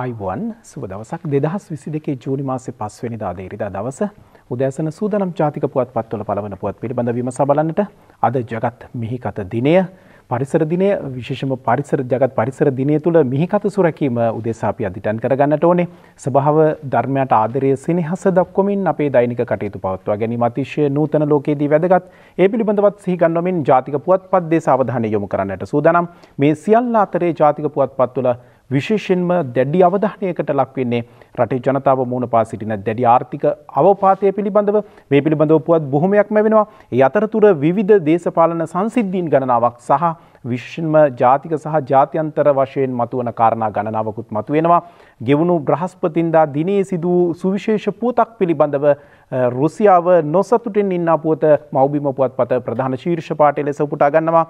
අයිබුවන් සුබ දවසක් දෙදහස් විසි දෙකේ ජූනි මාසෙ පස්වනිදා දේරිදා දවස උදෑසන සූදනම් ජාතික පුවත් පත්වල පලවන පුවත් පිළිබඳ විම සබලන්නට අද ජගත් මිහිකත දිනය පරිසර දිනය විශේෂම පරිසර ජගත් පරිසර දිනය තුළ මිහිකත සුරැකීම උදෙසාපි අධිටන් කරගන්නට ඕනේ සභාව ධර්මයට ආදරය සිනිහස දක්කොමින් අපේ දෛනික කටයුතු පවත්වා ගැනීම අතිශය නූතන ලෝකයේදී වැදගත් ඒ පිළිබඳවත් සිහිගන්නමින් ජාතික පුවත් පත් දේ සාවධානය යොමු කරන්නට සූදනම් මේ සියල්ල අතරේ ජාතික පුවත් පත් තුළ විශේෂෙන්ම දැඩි අවධානයකට ලක්වෙන්නේ රටේ ජනතාව මූුණ පා සිටින දැඩි ආර්ථික අවපාතය පිළිබඳව මේ පිළිබඳව පුවත් බොහොමයක් මැවෙනවා ඒ අතරතුර විවිධ දේශපාලන සංසිද්ධීන් ගණනාවක් සහ විශ්ෂන්ම ජාතික සහ ජාත්‍යන්තර වශයෙන් මතුවන කාරණා ගණනාවකුත් මතුවෙනවා. ගෙවුණු බ්‍රහස්පතින්දා දිනේ සිදූ සුවිශේෂ පුවතක් පිළිබඳව රුසියාව නොසතුටෙන් ඉන්න පුවත මෞබිම පුවත් පත ප්‍රධාන ශීර්ෂපාටය ලෙස උපුටා ගන්නවා.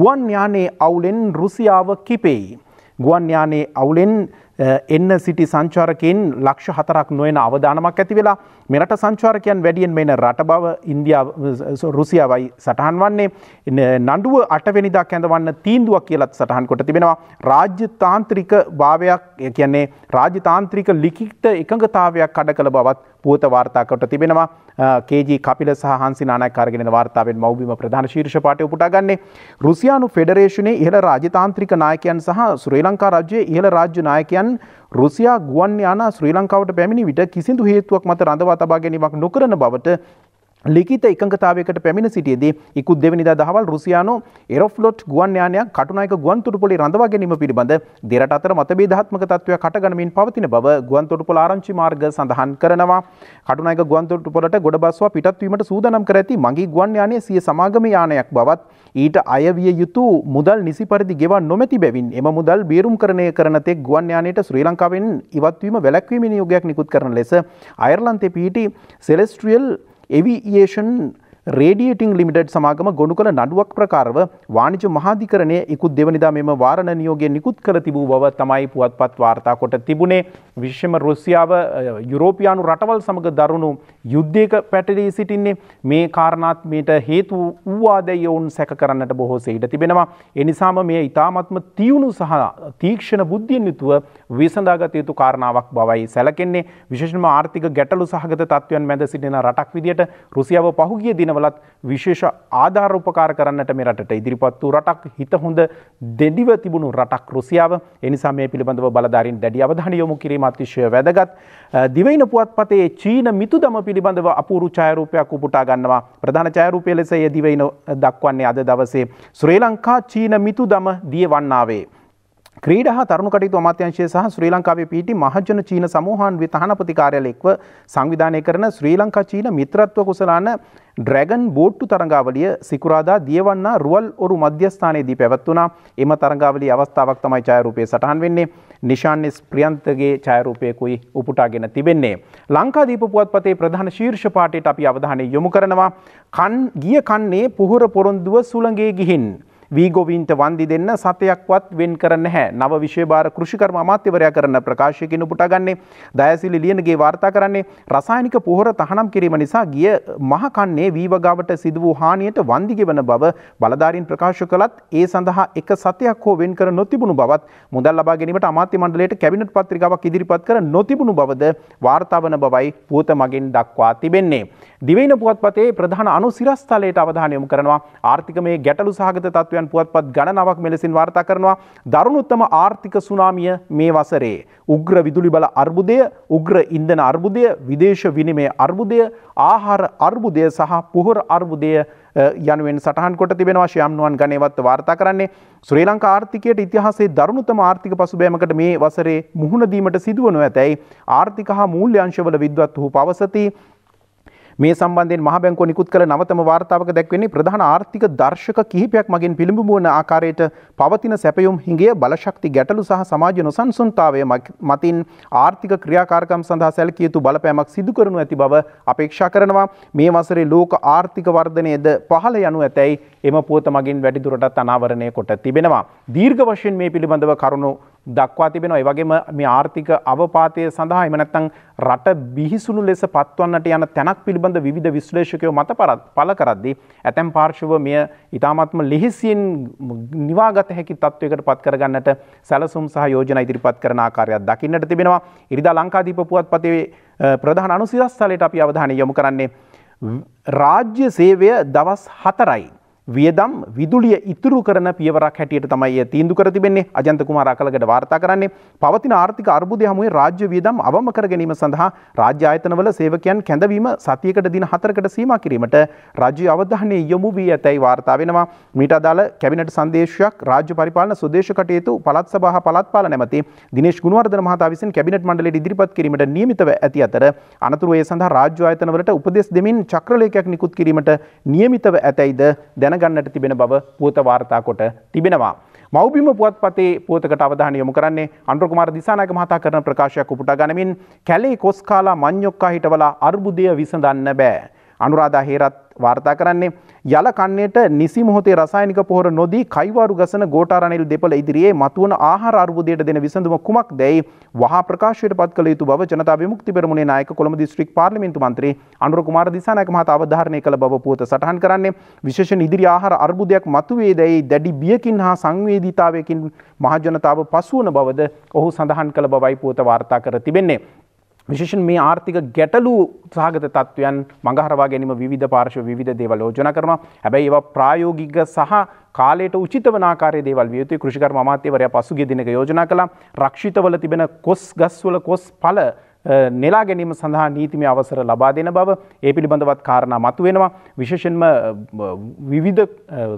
ගුවන් යානේ අවුලෙන් රුසියාව කිපෙයි. ගුවන් යානයේ අවුලෙන් එන්න සිටි සංචාරකයන් ලක්ෂ හතරක් නොයන අවධානමක් ඇති වෙලා මෙරට සංචාරකයන් වැඩියෙන් මෙන රට බව ඉන්දියා රුසියාවයි සටහන් වන්නේ නඩුව අටවෙනිදා කැඳවන්න තීන්දුවක් කියලත් සටහන් කොට තිබෙනවා රාජ්‍ය තාන්ත්‍රික භාවයක් කියන්නේ රාජ්‍ය තාන්ත්‍රික ලිඛිත එකඟතාවයක් කඩ කළ බවත් පුවත වාර්තාකට තිබෙනවා කේජී කපිල සහන්සි නානාකාරගෙන වාර්තාවෙන් මවබීම ප්‍රධාන ශීර්ෂ පාටය උපුටාගන්නේ රුසියානු ෆෙඩරේෂනේ ඉහළ රාජතාන්ත්‍රික නායකයන් සහ ශ්‍රී ලංකා රජ්‍යයේ ඉහළ රාජ්‍ය නායකයන් රුසියා ගුවන් යානා ශ්‍රී ලංකාවට පැමිණි විට කිසිදු හේතුවක් මත රඳවා තබා ගැනීමක් නොකරන බවට ලිකිත එකතාවකට පැමිණ සිටියේදී ඉකුත් දෙවනිදා දහවල් රුසියානු එරොෆ්ලොට් ගුවන් යානයක් කටුනායක ගුවන් තොටුපොලේ රඳවා ගැනීම පිළිබඳ දෙරට අතර මතභේදාත්මක තත්ත්වයක් හටගනිමින් පවතින බව ගුවන් තොටුපොළ ආරංචි මාර්ග සඳහන් කරනවා. කටුනායක ගුවන් තොටුපොළට ගොඩබස්වා පිටත් වීමට සූදානම් කර ඇති මඟී ගුවන් යානය සිය සමාගම යානයක් බවත් ඊට අය විය යුතු මුදල් නිසි පරිදි ගෙවන් නොමැති බැවින් එම මුදල් බේරුම් කරණය කරන තෙක් ගුවන් යානයට ශ්‍රී ලංකාවෙන් ඉවත්වීම වැළැක්වීම නියෝගයක් නිකුත් කරන ලෙස අයර්ලන්තේ පිහිටි සෙලෙස්ට්‍රියල් aviation රේඩියටිං ලිමිටඩ් සමාගම ගොුණු කළ නඩුවක් ප්‍රකාරව වානිජ මහාධිකරණය ඉකුත් දෙවනිදා මෙම වාරණනියෝගේ නිකුත් කර තිබූ බව තමයි පුවත්පත් වාර්තා කොට තිබුණේ විශ්වම රුස්සියාව යුරෝපියානු රටවල් සමඟ දරුණු යුද්ධයක පැටලී සිටින්නේ මේ කාරණාත්මයට හේතු වූවාදැයි ඔවුන් සැක කරන්නට බොහෝ සෙහිට තිබෙනවා. එනිසාම මේ ඉතාමත්ම තියුණු සහ තීක්ෂණ බුද්ධියෙන් යුතුව විසඳාගත යුතු කාරණාවක් බවයි සැලකෙන්නේ විශේෂම ආර්ථික ගැටලු සහගත තත්ත්වයන් මැද සිටින රටක් විදියට රුසියාව පහුගිය දින ආයතනවලත් විශේෂ ආධාර උපකාර කරන්නට මේ රටට ඉදිරිපත් වූ රටක් හිත හොඳ දෙඩිව තිබුණු රටක් රුසියාව එනිසා මේ පිළිබඳව බලධාරින් දැඩි අවධානය යොමු කිරීම අතිශය වැදගත් දිවයින පුවත්පතේ චීන මිතුදම පිළිබඳව අපූරු ඡායරූපයක් උපුටා ගන්නවා ප්‍රධාන ඡායරූපය ලෙස ඒ දිවයින දක්වන්නේ අද දවසේ ශ්‍රී ලංකා චීන මිතුදම දියවන්නාවේ ක්‍රීඩ හා තරුණ කටයුතු අමාත්‍යංශය සහ ශ්‍රී ලංකාවේ පිහිටි මහජන චීන සමූහාන්වි තහනපති කාර්යාලය එක්ව සංවිධානය කරන ශ්‍රී ලංකා චීන මිත්‍රත්ව කුසලාන ඩ්‍රැගන් බෝට්ටු තරංගාවලිය සිකුරාදා දියවන්නා රුවල් ඔරු මධ්‍යස්ථානයේදී පැවැත්වුණා. එම තරංගාවලිය අවස්ථාවක් තමයි ඡායාරූපයේ සටහන් වෙන්නේ. නිශාන්ස් ප්‍රියන්තගේ ඡායාරූපයකුයි උපුටාගෙන තිබෙන්නේ. ලංකාදීප පුවත්පතේ ප්‍රධාන ශීර්ෂ පාඨයට අපි අවධානය යොමු කරනවා. කන් ගිය කන්නේ පුහුර පොරොන්දුව සුළඟේ ගිහින්. වීගොවීන්ට වන්දි දෙන්න සතයක්වත් වෙන් කරන්න හැ නව විශෂභාර කෘෂිකර්ම අමාත්‍යවරයා කරන ප්‍රකාශයකෙන පුටගන්නේ දෑසිලි ලියනගේ වාර්තා කරන්නේ රසායනික පොහොර තහනම් කිරීම නිසා ගිය මහකන්නේ වීවගාවට සිද වූ හානියට වන්දිගෙවන බව බලධාරින් ප්‍රකාශ කළත් ඒ සඳහා එක සතයක් හෝ වෙන් කර නොතිබුණු බවත් මුදල් ලබා ගැනීමට අමාත්‍ය මණ්ඩලයට කැබිනට පත්‍රිකාවක් ඉදිරිපත් කර නොතිබුණු බවද වාර්තාවන බවයි පුවත මගින් දක්වා තිබෙන්නේ. දිවෙන පුවත්පතේ ප්‍රධාන අනුසිරස්ථලයට අවධානයොමු කරනවා ආර්ථිකමේ ගැටලු සහගත තත්ත්වයන් නායකයන් පුවත්පත් ගණනාවක් මෙලෙසින් වාර්තා කරනවා දරුණුත්තම ආර්ථික සුනාමිය මේ වසරේ. උග්‍ර විදුලි බල අර්බුදය, උග්‍ර ඉන්ධන අර්බුදය, විදේශ විනිමය අර්බුදය, ආහාර අර්බුදය සහ පුහුර අර්බුදය යනුවෙන් සටහන් කොට තිබෙනවා ශ්‍යාම්නුවන් ගණේවත් වාර්තා කරන්නේ ශ්‍රී ලංකා ආර්ථිකයට ඉතිහාසයේ දරුණුතම ආර්ථික පසුබෑමකට මේ වසරේ මුහුණ දීමට සිදුවනු ඇතැයි ආර්ථික හා මූල්‍ය අංශවල විද්වත් ඔහු පවසති මේ සම්බන්ධයෙන් මහ බැංකුව නිකුත් කළ නවතම වාර්තාවක දැක්වෙන්නේ ප්‍රධාන ආර්ථික දර්ශක කිහිපයක් මගින් පිළිඹු වන ආකාරයට පවතින සැපයුම් හිඟය බලශක්ති ගැටලු සහ සමාජ නොසන්සුන්තාවය මතින් ආර්ථික ක්‍රියාකාරකම් සඳහා සැලකිය යුතු බලපෑමක් සිදු කරනු ඇති බව අපේක්ෂා කරනවා මේ වසරේ ලෝක ආර්ථික වර්ධනයද පහළ යනු ඇතැයි එම පුවත මගින් වැඩිදුරටත් අනාවරණය කොට තිබෙනවා. දීර්ඝ වශයෙන් මේ පිළිබඳව කරුණු දක්වා තිබෙනවා. ඒ වගේම මේ ආර්ථික අවපාතය සඳහා එහෙම නැත්නම් රට බිහිසුණු ලෙස පත්වන්නට යන තැනක් පිළිබඳ විවිධ විශ්ලේෂකයෝ මත පළ කරද්දී ඇතැම් පාර්ශව මෙය ඉතාමත්ම ලිහිසියෙන් නිවාගත හැකි තත්ත්වයකට පත් කරගන්නට සැලසුම් සහ යෝජනා ඉදිරිපත් කරන ආකාරයක් දකින්නට තිබෙනවා. ඉරිදා ලංකාදීප පුවත්පතේ ප්‍රධාන අනුසිරස්තලයට අපි අවධානය යොමු කරන්නේ රාජ්‍ය සේවය දවස් හතරයි. වියදම් විදුලිය ඉතුරු කරන පියවරක් හැටියට තමයි තීන්දු කර තිබෙන්නේ අජන්ත කුමාර අකලකට වාර්තා කරන්නේ පවතින ආර්ථික අර්බුදය හමුවේ රාජ්‍ය වියදම් අවම කර ගැනීම සඳහා රාජ්‍ය ආයතනවල සේවකයන් කැඳවීම සතියකට දින හතරකට සීමා කිරීමට රාජ්‍ය අවධානය යොමු වී ඇතැයි වාර්තා වෙනවා මීට අදාළ කැබිනට් සංදේශයක් රාජ්‍ය පරිපාලන සුදේශ කටයුතු පළාත් සභාහ පළාත්පාල නැමැති දිනේෂ් ගුණවර්ධන මහතා විසින් කැබිනට් මණ්ඩලයට ඉදිරිපත් කිරීමට නියමිතව ඇති අතර අනතුරුව ඒ සඳහා රාජ්‍ය ආයතනවලට උපදෙස් දෙමින් චක්‍රලේඛයක් නිකුත් කිරීමට නියමිතව ඇතැයිද දැන දැනගන්නට තිබෙන බව පුවත වාර්තා කොට තිබෙනවා. මෞබිම පුවත්පතේ පුවතකට අවධානය යොමු කරන්නේ අනුර කුමාර දිසානායක මහතා කරන ප්‍රකාශයක් උපුටා ගනිමින් කැලේ කොස්කාලා මඤ්ඤොක්කා හිටවලා අර්බුදය විසඳන්න බෑ. අනුරාධා හේරත් වාර්තා කරන්නේ යල කන්නේට නිසි මොහොතේ රසායනික පොහොර නොදී කයිවාරු ගසන ගෝඨාරණිල් දෙපළ ඉදිරියේ මතුවන ආහාර අර්බුදයට දෙන විසඳුම කුමක් දැයි වහා ප්‍රකාශයට පත් කළ යුතු බව ජනතා විමුක්ති පෙරමුණේ නායක කොළඹ දිස්ත්‍රික් පාර්ලිමේන්තු මන්ත්‍රී අනුර කුමාර දිසානායක මහතා අවධාරණය කළ බව පුවත සටහන් කරන්නේ විශේෂයෙන් ඉදිරි ආහාර අර්බුදයක් මතුවේ දැයි දැඩි බියකින් හා සංවේදීතාවයකින් මහජනතාව පසුවන බවද ඔහු සඳහන් කළ බවයි පුවත වාර්තා කර තිබෙන්නේ විශේෂන් මේ ආර්ථික ගැටලු සහගත තත්ත්වයන් මඟහරවා ගැනීම විධ පාර්ශව විධ දේවල් ෝජන කරන හැබැයි ඒවා ප්‍රායෝගික සහ කාලට උචිත වනාකාර දේවල් වියතු කෘෂිකර මාත්‍යවරය පසුගේ දිනක යෝජනා කළ රක්ෂිතවල තිබෙන කොස් ගස්වල කොස් පල නෙලා ගැනීම සඳහා නීතිමය අවසර ලබා දෙන බව ඒ පිළිබඳවත් කාරණා මතුවෙනවා විශේෂෙන්ම විවිධ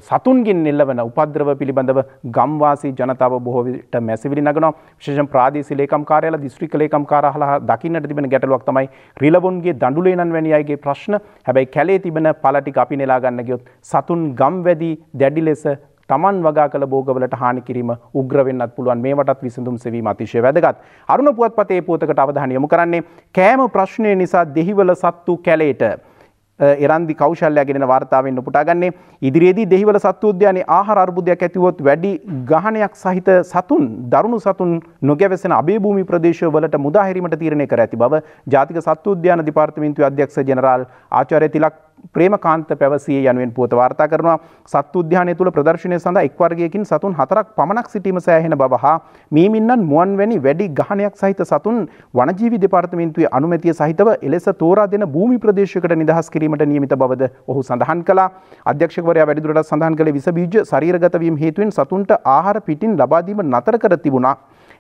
සතුන්ගෙන් එල්ලවන උපද්‍රව පිළිබඳව ගම්වාසී ජනතාව බොහෝ විට මැසිවිලි නගනවා විශේෂයෙන් ප්‍රාදේශීය ලේකම් කාර්යාල දිස්ත්‍රික්ක ලේකම් කාර්යාල හරහා දකින්නට තිබෙන ගැටලුවක් තමයි රිලවුන්ගේ දඬුලේනන් වැනි අයගේ ප්‍රශ්න හැබැයි කැලේ තිබෙන පළ ටික අපි නෙලා ගන්න ගියොත් සතුන් ගම් වැඩි දැඩි ලෙස තමන් වගා කළ භෝගවලට හානි කිරීම උග්‍ර වෙන්නත් පුළුවන් මේවටත් විසඳුම් සෙවීම අතිශය වැදගත්. අරුණ පුවත්පතේ පුවතකට අවධානය යොමු කරන්නේ කෑම ප්‍රශ්නය නිසා දෙහිවල සත්තු කැලේට එරන්දි කෞශල්‍යයගෙන වාර්තාවෙන් නොපුටාගන්නේ ඉදිරියේදී දෙහිවල සත්තු උද්‍යානයේ ආහාර අර්බුදයක් ඇතිවොත් වැඩි ගහණයක් සහිත සතුන් දරුණු සතුන් නොගැවසෙන අභයභූමි ප්‍රදේශවලට මුදා හැරීමට තීරණය කර ඇති බව ජාතික සත්තු උද්‍යාන දෙපාර්තමේන්තුවේ අධ්‍යක්ෂ ජෙනරාල් ආචාර්ය තිලක් ප්‍රේමකාන්ත පැවසිය යනුවෙන් පුවත වාර්තා කරනවා සත් උද්‍යානය තුළ ප්‍රදර්ශනය සඳහා එක් වර්ගයකින් සතුන් හතරක් පමණක් සිටීම සෑහෙන බව හා මීමින්නන් මුවන් වැනි වැඩි ගහනයක් සහිත සතුන් වනජීවි දෙපාර්තමේන්තුවේ අනුමැතිය සහිතව එලෙස තෝරා දෙන භූමි ප්‍රදේශයකට නිදහස් කිරීමට නියමිත බවද ඔහු සඳහන් කළා අධ්‍යක්ෂකවරයා වැඩිදුරටත් සඳහන් කළේ විස බීජ ශරීරගත වීම හේතුවෙන් සතුන්ට ආහාර පිටින් ලබා දීම නතර කර තිබුණා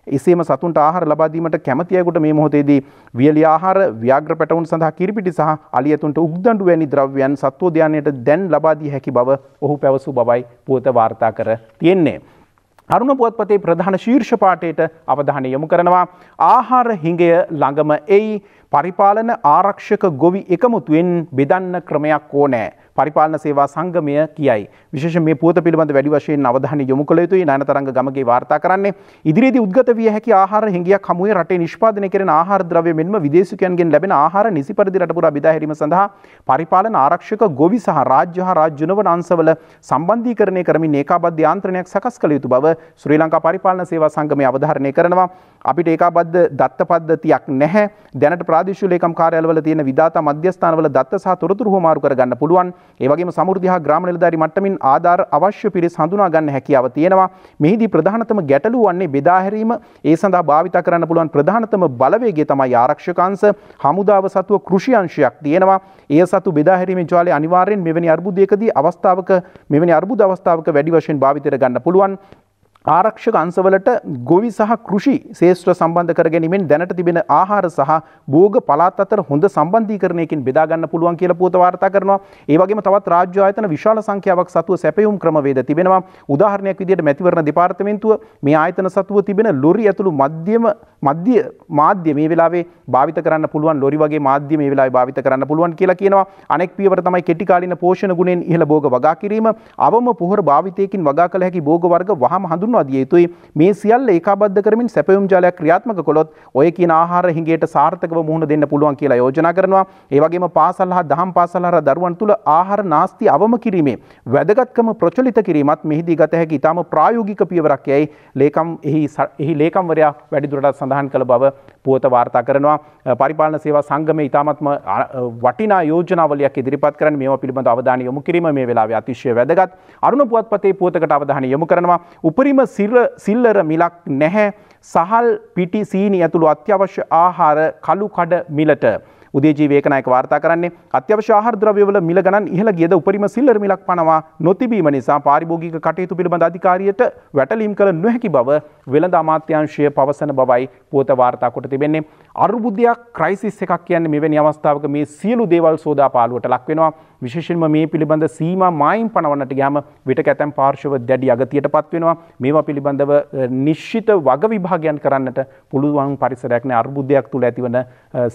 එසේම සතුන්ට ආහාර ලබා දීමට කැමති අයෙකුට මේ මොහොතේදී වියලි ආහාර ව්‍යාග්‍ර පැටවුන් සඳහා කිරිපිටි සහ අලියතුන්ට උක්දඬු වැනි ද්‍රව්‍යයන් සත්වෝද්‍යානයට දැන් ලබා දී හැකි බව ඔහු පැවසූ බවයි පුවත වාර්තා කර තියෙන්නේ. අරුණ පුවත්පතේ ප්‍රධාන ශීර්ෂ පාඨයට අවධානය යොමු කරනවා ආහාර හිඟය ළඟම එයි පරිපාලන ආරක්ෂක ගොවි එකමුතුවෙන් බෙදන්න ක්‍රමයක් ඕනෑ පරිපාලන සේවා සංගමය කියයි. විශේෂ මේ පුවත පිළිබඳ වැඩි වශයෙන් අවධානය යොමු කළ යුතුයි නයනතරංග ගමගේ වාර්තා කරන්නේ. ඉදිරියේදී උද්ගත විය හැකි ආහාර හිඟියක් හමුවේ රටේ නිෂ්පාදනය කෙරෙන ආහාර ද්‍රව්‍ය මෙන්ම විදේශිකයන්ගෙන් ලැබෙන ආහාර නිසි පරිදි රට පුරා බෙදා හැරීම සඳහා පරිපාලන ආරක්ෂක ගොවි සහ රාජ්‍ය හා රාජ්‍ය උනවන අංශවල සම්බන්ධීකරණය කරමින් ඒකාබද්ධ යාන්ත්‍රණයක් සකස් කළ යුතු බව ශ්‍රී ලංකා පරිපාලන සේවා සංගමය අවධාරණය කරනවා. අපිට ඒකාබද්ධ දත්ත පද්ධතියක් නැහැ. දැනට ප්‍රාදේශීය ලේකම් කාර්යාලවල තියෙන විධාතා මධ්‍යස්ථානවල දත්ත සහ තොරතුරු හොමාරු කරගන්න පුළුවන්. ඒවගේ සමුෘදදිහා ග්‍රාම නිලධරි මට්ටමින් ආධාර අවශ්‍ය පිරිස් හඳුනා ගන්න හැකියාව තියෙනවා මෙහිදී ප්‍රධානතම ගැටලු වන්නේ බෙදාහැරීම ඒ සඳහා භාවිත කරන්න පුළුවන් ප්‍රධානතම බලවේගේ තමයි ආරක්ෂකංශ හමුදාව සතුව කෘෂියංශයක් තියෙනවා ඒ සතු බෙදාහැරීමේ ජාලය අනිවාර්යෙන් මෙවැනි අර්බුදයකදී අවස්ථාවක මෙවැනි අර්බුද අවස්ථාවක වැඩි වශයෙන් භාවිතයට ගන්න පුළුවන් ආරක්ෂක අංශවලට ගොවි සහ කෘෂි ශේෂ්ත්‍ර සම්බන්ධ කර ගැනීමෙන් දැනට තිබෙන ආහාර සහ භෝග පළාත් අතර හොඳ සම්බන්ධීකරණයකින් බෙදා ගන්න පුළුවන් කියලා පුවත වාර්තා කරනවා. ඒ වගේම තවත් රාජ්‍ය ආයතන විශාල සංඛ්‍යාවක් සතුව සැපයුම් ක්‍රමවේද තිබෙනවා. උදාහරණයක් විදිහට මැතිවරණ දෙපාර්තමේන්තුව මේ ආයතන සතුව තිබෙන ලොරි ඇතුළු මධ්‍යම මධ්‍ය මාධ්‍ය මේ වෙලාවේ භාවිත කරන්න පුළුවන් ලොරි වගේ මාධ්‍ය මේ වෙලාවේ භාවිත කරන්න පුළුවන් කියලා කියනවා. අනෙක් පියවර තමයි කෙටි කාලින පෝෂණ ගුණෙන් ඉහළ භෝග වගා කිරීම. අවම පොහොර භාවිතයකින් වගා කළ හැකි භෝග වර්ග වහම හඳුන්වනවා. හඳුන්වා දිය යුතුයි මේ සියල්ල ඒකාබද්ධ කරමින් සැපයුම් ජාලයක් ක්‍රියාත්මක කළොත් ඔය කියන ආහාර හිඟයට සාර්ථකව මුහුණ දෙන්න පුළුවන් කියලා යෝජනා කරනවා ඒ වගේම පාසල් හා දහම් පාසල් හා දරුවන් තුළ ආහාර නාස්ති අවම කිරීමේ වැදගත්කම ප්‍රචලිත කිරීමත් මෙහිදී ගත හැකි ඉතාම ප්‍රායෝගික පියවරක් යයි ලේකම් එහි එහි ලේකම්වරයා වැඩිදුරටත් සඳහන් කළ බව පුවත වාර්තා කරනවා පරිපාලන සේවා සංගමේ ඉතාමත්ම වටිනා යෝජනාවලියක් ඉදිරිපත් කරන මේවා පිළිබඳ අවධානය යොමු කිරීම මේ වෙලාවේ අතිශය වැදගත් අරුණ පුවත්පතේ පුවතකට අවධානය යොමු කරනවා උපරිම සිල්ලර මිලක් නැහැ සහල් පිටි සීනි ඇතුළු අත්‍යවශ්‍ය ආහාර කළුකඩ මිලට. උදේ වේකනායක වාර්තා කරන්නේ අත්‍යවශ්‍ය ආහාර ද්‍රව්‍යවල මිල ගණන් ඉහළ ගියද උපරිම සිල්ලර මිලක් පනවා නොතිබීම නිසා පාරිභෝගික කටයුතු පිළිබඳ අධිකාරියට වැටලීම් කළ නොහැකි බව වෙළඳ අමාත්‍යාංශය පවසන බවයි පුවත වාර්තා කොට තිබෙන්නේ අර්බුදයක් ක්‍රයිසිස් එකක් කියන්නේ මෙවැනි අවස්ථාවක මේ සියලු දේවල් සෝදා පාලුවට ලක් වෙනවා විශේෂයෙන්ම මේ පිළිබඳ සීමා මායිම් පනවන්නට ගියාම විටක ඇතැම් පාර්ශව දැඩි අගතියට පත්වෙනවා මේවා පිළිබඳව නිශ්චිත වග විභාගයන් කරන්නට පුළුවන් පරිසරයක් නේ අර්බුදයක් තුල ඇතිවන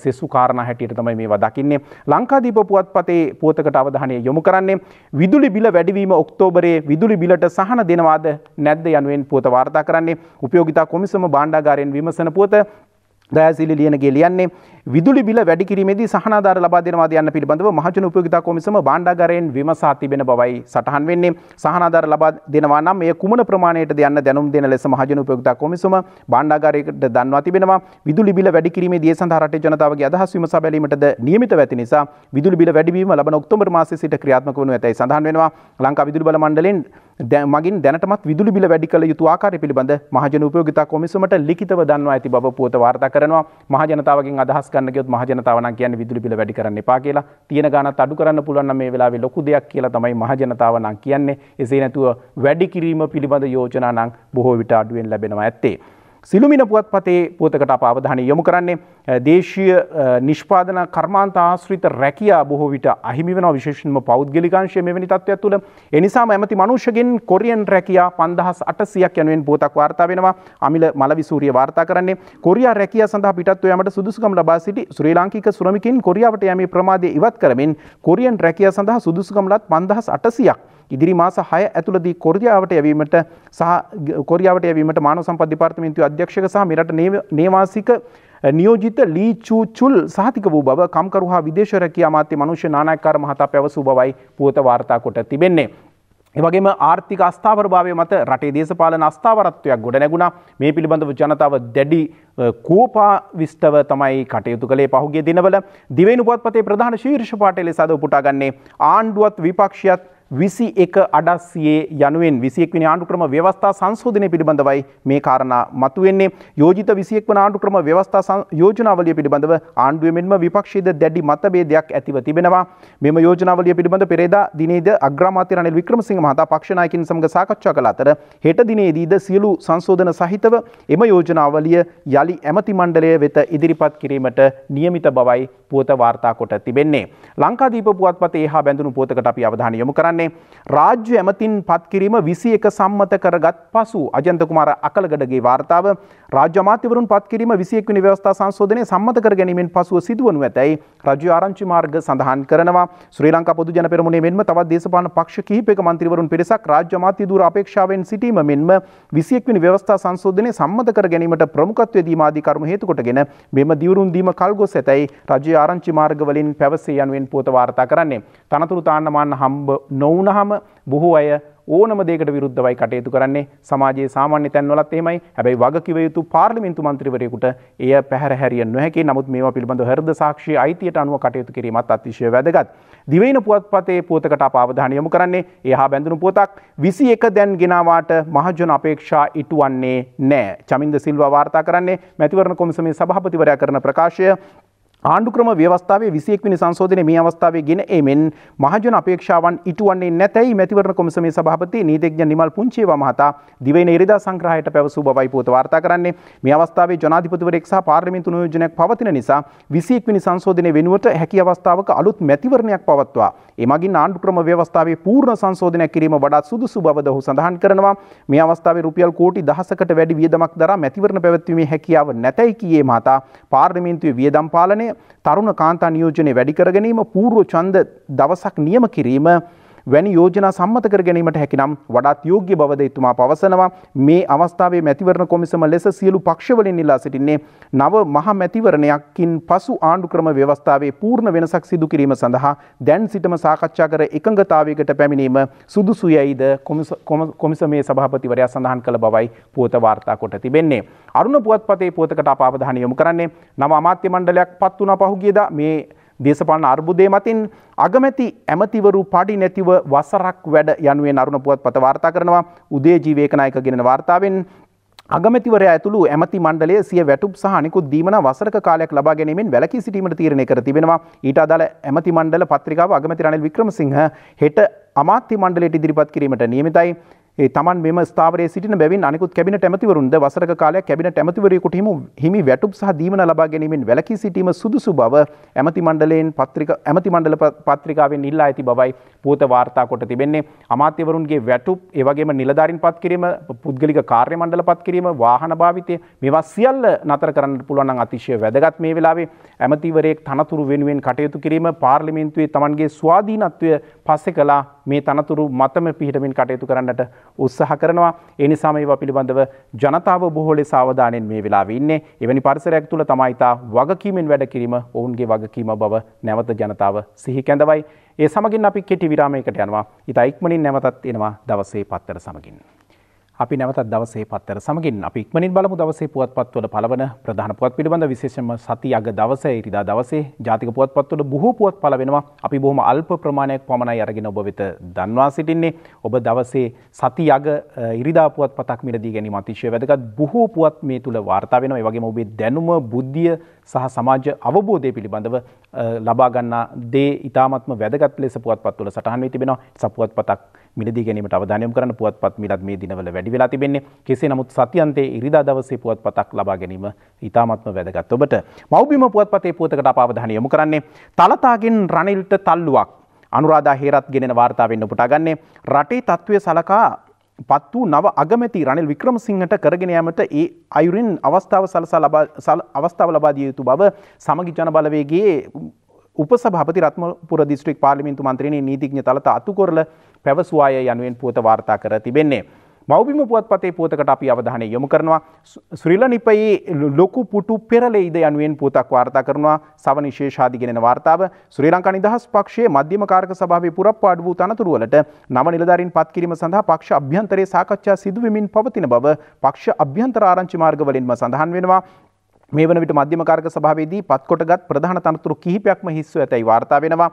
සෙසු කාරණා හැටියට විදිහට තමයි මේවා දකින්නේ. ලංකාදීප පුවත්පතේ පුවතකට අවධානය යොමු කරන්නේ විදුලි බිල වැඩිවීම ඔක්තෝබරයේ විදුලි බිලට සහන දෙනවාද නැද්ද යනුවෙන් පුවත වාර්තා කරන්නේ. උපයෝගිතා කොමිසම බාණ්ඩාගාරයෙන් විමසන පුවත දෑසිලි ලියනගේ ලියන්නේ විදුලි බිල වැඩි කිරීමේදී සහනාධාර ලබා දෙනවා යන්න පිළිබඳව මහජන උපයෝගිතා කොමිසම භාණ්ඩාගාරයෙන් විමසා තිබෙන බවයි සටහන් වෙන්නේ සහනාධාර ලබා දෙනවා නම් එය කුමන ප්‍රමාණයටද යන්න දැනුම් දෙන ලෙස මහජන උපයෝගිතා කොමිසම භාණ්ඩාගාරයට දන්වා තිබෙනවා විදුලි බිල වැඩි කිරීමේදී ඒ සඳහා රටේ ජනතාවගේ අදහස් විමසා බැලීමටද නියමිතව ඇති නිසා විදුලි බිල වැඩිවීම ලබන ඔක්තෝබර් මාසයේ සිට ක්‍රියාත්මක වනු ඇතැයි සඳහන් වෙනවා ලංකා විදුලි බල මණ්ඩලයෙන් මගින් දැනටමත් විදුලි බිල වැඩි කළ යුතු ආකාරය පිළිබඳ මහජන උපයෝගිතා කොමිසමට ලිඛිතව දන්වා ඇති බව පුවත වාර්තා කරනවා මහජනතාවගෙන් අදහස් ගන්න ගියොත් මහජනතාව නම් කියන්නේ විදුලි බිල වැඩි කරන්න එපා කියලා තියෙන ගාණත් අඩු කරන්න පුළුවන් නම් මේ වෙලාවේ ලොකු දෙයක් කියලා තමයි මහජනතාව නම් කියන්නේ එසේ නැතුව වැඩි කිරීම පිළිබඳ යෝජනා නම් බොහෝ විට අඩුවෙන් ලැබෙනවා ඇත්තේ සිළුමින පුවත්පතේ පුවතකට අප අවධානය යොමු කරන්නේ දේශීය නිෂ්පාදන කර්මාන්ත ආශ්‍රිත රැකියා බොහෝ විට අහිමි වෙනවා විශේෂයෙන්ම පෞද්ගලිකාංශයේ මෙවැනි තත්ත්වයක් තුළ. ඒ නිසාම ඇමති මනුෂ්‍යගෙන් කොරියන් රැකියා 5800ක් යනුවෙන් පුවතක් වාර්තා වෙනවා. අමිල මලවිසූරිය වාර්තා කරන්නේ කොරියා රැකියා සඳහා පිටත්ව යාමට සුදුසුකම් ලබා සිටි ශ්‍රී ලාංකික ශ්‍රමිකින් කොරියාවට යෑමේ ප්‍රමාදය ඉවත් කරමින් කොරියන් රැකියා සඳහා සුදුසුකම් ලත් 5800ක් ඉදිරි මාස 6 ඇතුළතදී කොරියාවට යැවීමට සහ කොරියාවට යැවීමට මානව සම්පත් දෙපාර්තමේන්තුවේ අධ්‍යක්ෂක සහ මෙරට නේවාසික නියෝජිත ලී චූ චුල් සහතික වූ බව කම්කරු හා විදේශ රැකියා අමාත්‍ය මනුෂ්‍ය නානායක්කාර මහතා පැවසූ බවයි පුවත වාර්තා කොට තිබෙන්නේ. එවගේම ආර්ථික අස්ථාවරභාවය මත රටේ දේශපාලන අස්ථාවරත්වයක් ගොඩ නැගුණා මේ පිළිබඳව ජනතාව දැඩි කෝපා විස්තව තමයි කටයුතු කළේ පහුගේ දිනවල දිවෙන උපත්පතේ ප්‍රධාන ශීර්ෂ පාටය ලෙස අද උපුටා ගන්නේ ආණ්ඩුවත් විපක්ෂයත් විසි එක අඩස්සියේ යනුවෙන් විසියෙක්වනි ආණ්ඩුක්‍රම ව්‍යවස්ථා සංශෝධනය පිළිබඳවයි මේ කාරණ මතුවෙන්නේ යෝජිත විසියෙක් වන ආණ්ඩුක්‍රම ව්‍යවස්ථා යෝජනාවලිය පිළිබඳව ආණ්ඩුවමෙන්ම විපක්ෂීද දැඩි මතබේදයක් ඇතිව තිබෙනවා මෙම යෝජනාවලිය පිළිබඳ පෙරේදා දිනේද අග්‍රාමාත්‍ය රනිල් වික්‍රමසිංහ මහතා පක්ෂනායකින් සමඟ සාකච්ඡා කළ අතර හෙට දිනේදීද සියලු සංශෝධන සහිතව එම යෝජනාවලිය යළි ඇමති මණ්ඩලය වෙත ඉදිරිපත් කිරීමට නියමිත බවයි පුවත වාර්තා කොට තිබෙන්නේ ලංකාදීප පුවත්පතේ හා බැඳුණු පුවතකට අපි අවධානය යොමු කරන්නේ කියන්නේ රාජ්‍ය ඇමතින් පත්කිරීම විසි එක සම්මත කරගත් පසු අජන්තකුමාර අකළගඩගේ වාර්තාව රාජ්‍යමාත්‍යවරුන් පත්කිරීම විසියෙක්වනි ව්‍යවස්ථා සංශෝධනය සම්මත කර ගැනීමෙන් පසුව සිදුවනු ඇතැයි රජ ආරංචි මාර්ග සඳහන් කරනවා ශ්‍රී ලංකා පොදු ජන පෙරමුණේ මෙන්ම තවත් දේශපාලන පක්ෂ කිහිපයක මන්ත්‍රීවරුන් පිරිසක් රාජ්‍යමාත්‍ය දූර අපේක්ෂාවෙන් සිටීම මෙන්ම විසියෙක්වනි ව්‍යවස්ථා සංශෝධනය සම්මත කර ගැනීමට ප්‍රමුඛත්වය දීමාදී කරුණු හේතු කොටගෙන මෙම දිවුරුන් දීම කල්ගොස් ඇතැයි රජ ආරංචි මාර්ගවලින් පැවසේ යනුවෙන් පුවත වාර්තා කරන්නේ තනතුරු තාන්නමාන්න හම්බ නො නොවනහම බොහෝ අය ඕනම දෙකට විරුද්ධවයි කටයුතු කරන්නේ සමාජයේ සාමාන්‍ය තැන්වලත් එහෙමයි හැබැයි වගකිව යුතු පාර්ලිමේන්තු මන්ත්‍රීවරයෙකුට එය පැහැර හැරිය නොහැකි නමුත් මේවා පිළිබඳව හෘද සාක්ෂි අයිතියට අනුව කටයුතු කිරීමත් අතිශය වැදගත්. දිවයින පුවත්පතේ පුවතකට අප අවධානය යොමු කරන්නේ එහා බැඳුණු පුවතක් 21 දැන් ගෙනාවාට මහජන අපේක්ෂා ඉටුවන්නේ නැහැ. චමින්ද සිල්වා වාර්තා කරන්නේ මැතිවරණ කොමිසමේ සභාපතිවරයා කරන ප්‍රකාශය ආණ්ඩුක්‍රම ව්‍යවස්ථාවේ විසියෙක්වනි සංශෝධනය මේ අවස්ථාවේ ගෙන එමෙන් මහජන අපේක්ෂාවන් ඉටුවන්නේ නැතැයි මැතිවරණ කොමසමේ සභාපති නීතිඥ නිමල් පුංචේව මහතා දිවයින ඉරිදා සංග්‍රහයට පැවසූ බවයි පුවත වාර්තා කරන්නේ මේ අවස්ථාවේ ජනාධිපතිවරයෙක් සහ පාර්ලිමේන්තු නියෝජනයක් පවතින නිසා විසියෙක්වනි සංශෝධනය වෙනුවට හැකි අවස්ථාවක අලුත් මැතිවරණයක් පවත්වා එමගින් ආණ්ඩුක්‍රම ව්‍යවස්ථාවේ පූර්ණ සංශෝධනයක් කිරීම වඩාත් සුදුසු බවද ඔහු සඳහන් කරනවා මේ අවස්ථාවේ රුපියල් කෝටි දහසකට වැඩි වියදමක් දරා මැතිවරණ පැවැත්වීමේ හැකියාව නැතැයි කියේ මහතා පාර්ලිමේන්තුවේ වියදම් පාලනය තරුණ කාන්තා නියෝජනය වැඩිකර ගැනීම පූර්ව චන්ද දවසක් නියම කිරීම වැනි යෝජනා සම්මත කර ගැනීමට හැකිනම් වඩාත් යෝග්‍ය බවද එතුමා පවසනවා මේ අවස්ථාවේ මැතිවරණ කොමිසම ලෙස සියලු පක්ෂවලින් ඉල්ලා සිටින්නේ නව මහ මැතිවරණයක්කින් පසු ආණ්ඩු ක්‍රම ව්‍යවස්ථාවේ පූර්ණ වෙනසක් සිදු කිරීම සඳහා දැන් සිටම සාකච්ඡා කර එකඟතාවයකට පැමිණීම සුදුසුයයිද කොමිසමේ සභාපතිවරයා සඳහන් කළ බවයි පුවත වාර්තා කොට තිබෙන්නේ. අරුණ පුවත්පතේ පුවතකට අපාවධානය යොමු කරන්නේ නව අමාත්‍ය මණ්ඩලයක් පත් වුණ පහුගියද මේ දේශපාලන අර්බුදය මතින් අගමැති ඇමතිවරු පඩි නැතිව වසරක් වැඩ යනුවෙන් අරුණ පුවත්පත වාර්තා කරනවා උදේ ජීවේකනායක ගෙනෙන වාර්තාවෙන් අගමැතිවර ඇතුළු ඇමති මණ්ඩලය සිය වැටුප් සහනිකුත් දීමන වසරක කාලයක් ලබා ගැනීමෙන් වැලකී සිටීමට තීරණය කර තිබෙනවා ඊට අදාළ ඇමති මණ්ඩල පත්‍රිකාව අගමැති රනිල් වික්‍රමසිංහ හෙට අමාත්‍ය මණ්ඩලයට ඉදිරිපත් කිරීමට නියමිතයි තමන් මෙම ස්ථාවර සිට බැවින් අනෙකුත් කැබින ඇමතිවරුන්ද වසරක කාලයක් කැබින ඇමතිවරයෙකුට හිම හිමි වැටුප් සහ දීමන ලබා ගැනීමෙන් වැලකී සිටීම සුදුසු බව ඇමති මණ්ඩලයෙන් පත්‍රික ඇමති මණ්ඩල පත්‍රිකාවෙන් ඉල්ලා ඇති බවයි පූත වාර්තා කොට තිබෙන්නේ අමාත්‍යවරුන්ගේ වැටුප් ඒවගේම නිලධාරින් පත් කිරීම පුද්ගලික කාර්ය මණ්ඩල පත් කිරීම වාහන භාවිතය මේවා සියල්ල නතර කරන්න පුළුවන් නම් අතිශය වැදගත් මේ වෙලාවේ ඇමතිවරයෙක් තනතුරු වෙනුවෙන් කටයුතු කිරීම පාර්ලිමේන්තුවේ තමන්ගේ ස්වාධීනත්වය පස්සේ කළා මේ තනතුරු මතම පිහිටමින් කටයුතු කරන්නට උත්සාහ කරනවා ඒ නිසා මේවා පිළිබඳව ජනතාව බොහෝ ලෙස අවධානයෙන් මේ වෙලාවේ ඉන්නේ එවැනි පරිසරයක් තුළ තමයි තා වගකීමෙන් වැඩ කිරීම ඔවුන්ගේ වගකීම බව නැවත ජනතාව සිහි කැඳවයි ඒ සමගින් අපි කෙටි විරාමයකට යනවා ඉතා ඉක්මනින් නැවතත් එනවා දවසේ පත්තර සමගින් අපි නැවතත් දවසේ පත්තර සමගින් අපි ඉක්මනින් බලමු දවසේ පුවත්පත්වල පළවන ප්‍රධාන පුවත් පිළිබඳ විශේෂම සති අග දවසේ ඉරිදා දවසේ ජාතික පුවත්පත්වල බොහෝ පුවත් පළ වෙනවා. අපි බොහොම අල්ප ප්‍රමාණයක් පමණයි අරගෙන ඔබ වෙත දන්වා සිටින්නේ. ඔබ දවසේ සති අග ඉරිදා පුවත්පතක් මිලදී ගැනීම අතිශය වැදගත්. බොහෝ පුවත් මේ තුල වාර්තා වෙනවා. ඒ වගේම ඔබේ දැනුම, බුද්ධිය සහ සමාජ අවබෝධය පිළිබඳව ලබා ගන්නා දේ ඉතාමත්ම වැදගත් ලෙස පුවත්පත්වල සටහන් වී තිබෙනවා. සපුවත්පතක් මිලදී ගැනීමට අවධානයම් කරන පුවත්පත් මිලත් මේ දිනවල වැඩි වෙලා තිබෙන්නේ. කෙසේ නමුත් සතියන්තයේ ඉරිදා දවසේ පුවත්පතක් ලබා ගැනීම ඉතාමත්ම වැදගත්. ඔබට මව්බිම පුවත්පතේ පුවතකට අප අවධානය යොමු කරන්නේ තලතාගෙන් රනිල්ට තල්ලුවක්. අනුරාධා හේරත් ගෙනෙන වාර්තාවෙන් ඔබට ගන්නේ රටේ තත්ත්වය සලකා පත් වූ නව අගමැති රනිල් වික්‍රමසිංහට කරගෙන යාමට ඒ අයුරින් අවස්ථාව සලසා අවස්ථාව ලබා දිය යුතු බව සමගි ජනබලවේගේ උපසභාපති රත්නපුර දිස්ත්‍රික් පාර්ලිමේන්තු මන්ත්‍රණයේ නීතිඥ තලත අතුකොරල පැවසුවාය යනුවෙන් පුවත වාර්තා කර තිබෙන්නේ. මෞබිම පුවත්පතේ පුවතකට අපි අවධානය යොමු කරනවා ශ්‍රීල නිපයේ ලොකු පුටු පෙරලෙයිද යනුවෙන් පුවතක් වාර්තා කරනවා සව නිශේෂාදි ගෙනෙන වාර්තාව ශ්‍රී ලංකා නිදහස් පක්ෂයේ මධ්‍යම කාරක සභාවේ පුරප්පාඩු වූ තනතුරු වලට නව නිලධාරීන් පත් කිරීම සඳහා පක්ෂ අභ්‍යන්තරයේ සාකච්ඡා සිදු වෙමින් පවතින බව පක්ෂ අභ්‍යන්තර ආරංචි මාර්ගවලින්ම සඳහන් වෙනවා මේ වන විට මධ්‍යම කාරක සභාවේදී පත්කොටගත් ප්‍රධාන තනතුරු කිහිපයක්ම හිස්ව ඇතැයි වාර්තා වෙනවා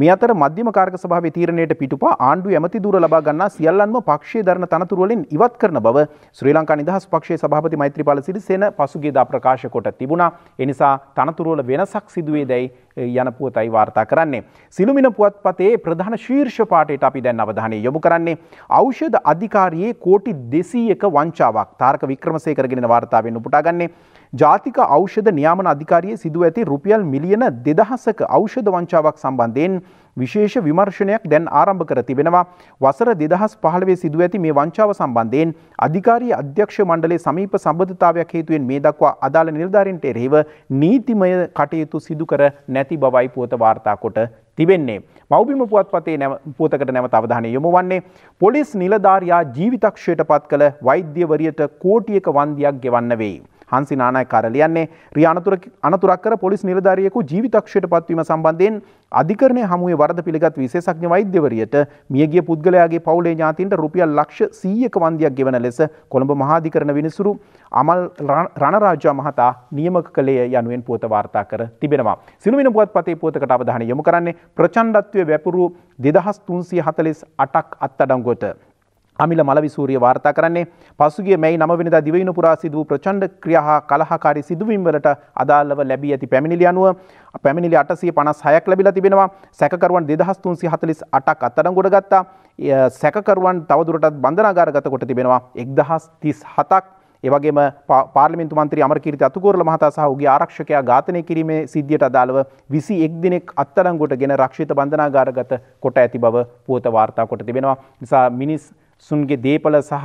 මේ අතර මධ්‍යම කාර්ක සභාවේ තීරණයට පිටුපා ආණ්ඩු ඇමති දුර ලබා ගන්නා සියල්ලන්ම පක්ෂයේ දරන තනතුරු වලින් ඉවත් කරන බව ශ්‍රී ලංකා නිදහස් පක්ෂයේ සභාපති මෛත්‍රීපාල සිරිසේන පසුගියදා ප්‍රකාශ කොට තිබුණා. ඒ නිසා තනතුරු වල වෙනසක් සිදුවේ දැයි යන පුවතයි වාර්තා කරන්නේ. සිළුමින පුවත්පතේ ප්‍රධාන ශීර්ෂ පාටයට අපි දැන් අවධානය යොමු කරන්නේ ඖෂධ අධිකාරියේ කෝටි 200ක වංචාවක් තාරක වික්‍රමසේකරගෙන වාර්තාවෙන් උපුටා ගන්නේ ජාතික ඖෂධ නියාමන අධිකාරියේ සිදු ඇති රුපියල් මිලියන දෙදහසක ඖෂධ වංචාවක් සම්බන්ධයෙන් විශේෂ විමර්ශනයක් දැන් ආරම්භ කර තිබෙනවා වසර දෙදහස් පහළවේ සිදු ඇති මේ වංචාව සම්බන්ධයෙන් අධිකාරී අධ්‍යක්ෂ මණ්ඩලේ සමීප සම්බධතාවයක් හේතුවෙන් මේ දක්වා අදාළ නිර්ධාරන්ට එරෙහිව නීතිමය කටයුතු සිදු කර නැති බවයි පුවත වාර්තා කොට තිබෙන්නේ. මෞබිම පුවත්පතේ පුවතකට නැවත අවධානය යොමු වන්නේ පොලිස් නිලධාරයා ජීවිතක්ෂයට පත් කළ වෛද්‍යවරියට කෝටියක වන්දියක් ගෙවන්න වෙයි. හන්සි නානායකාර ලියන්නේ රියානතුර අනතුරක්කර පොලිස් නිලධාරියෙකු ජීවිතක්ෂයට පත්වීම සම්බන්ධයෙන් අධිකරණය හමුවේ වරද පිළිගත් විශේෂඥ වෛද්‍යවරියට මියගිය පුද්ගලයාගේ පවුලේ ඥාතීන්ට රුපියල් ලක්ෂ 100ක වන්දියක් ගෙවන ලෙස කොළඹ මහාධිකරණ විනිසුරු අමල් රණරාජා මහතා නියමක කළේ යනුවෙන් පුවත වාර්තා කර තිබෙනවා. සිනුවින පුවත්පතේ පුවතකට අවධානය යොමු කරන්නේ ප්‍රචණ්ඩත්වයේ වැපුරු 2348ක් අත්අඩංගුවට අමිල මලවිසූරිය වාර්තා කරන්නේ පසුගේ මැයි නමවෙනිදා දිවයින පුරා සිදුව ප්‍රචණ්ඩ ක්‍රියා හා කලහකාරි සිදුවීම්වලට අදාල්ලව ලැබී ඇති පැමිණිලි අනුව පැමිණිලි අටසය පනස් හයක් ලැබිලා තිබෙනවා සැකරුවන් දෙදහස්තුන්සි හතලිස් අටක් අත්තරම් ගොඩ ගත්තා සැකරුවන් තවදුරටත් බඳනාගාරගත කොට තිබෙනවා එක්දහස් තිස් හතක් ඒවගේම පාර්ලිමින්තු මන්ත්‍රී අමරකීර්ති අතුකෝරල මහතා සහ ඔහුගේ ආරක්ෂකයා ඝාතනය කිරීමේ සිද්ධියට අදාළව 21 දිනක් අත්අඩංගුවටගෙන රක්ෂිත බන්ධනාගාරගත කොට ඇති බව පුවත වාර්තා කොට තිබෙනවා. නිසා මිනිස් සුන්ගේ දේපල සහ